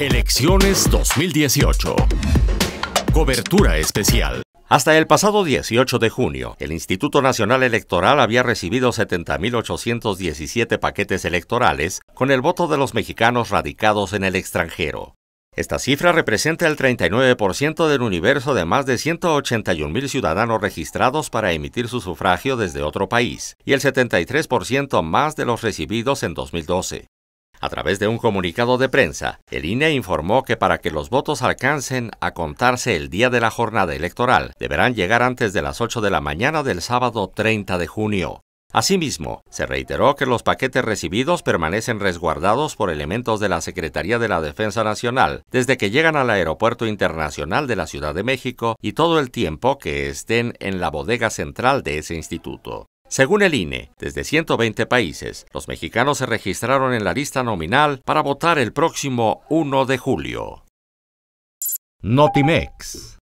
Elecciones 2018. Cobertura especial. Hasta el pasado 18 de junio, el Instituto Nacional Electoral había recibido 70.817 paquetes electorales con el voto de los mexicanos radicados en el extranjero. Esta cifra representa el 39% del universo de más de 181.000 ciudadanos registrados para emitir su sufragio desde otro país y el 73% más de los recibidos en 2012. A través de un comunicado de prensa, el INE informó que para que los votos alcancen a contarse el día de la jornada electoral, deberán llegar antes de las 8 de la mañana del sábado 30 de junio. Asimismo, se reiteró que los paquetes recibidos permanecen resguardados por elementos de la Secretaría de la Defensa Nacional desde que llegan al Aeropuerto Internacional de la Ciudad de México y todo el tiempo que estén en la bodega central de ese instituto. Según el INE, desde 120 países, los mexicanos se registraron en la lista nominal para votar el próximo 1 de julio. Notimex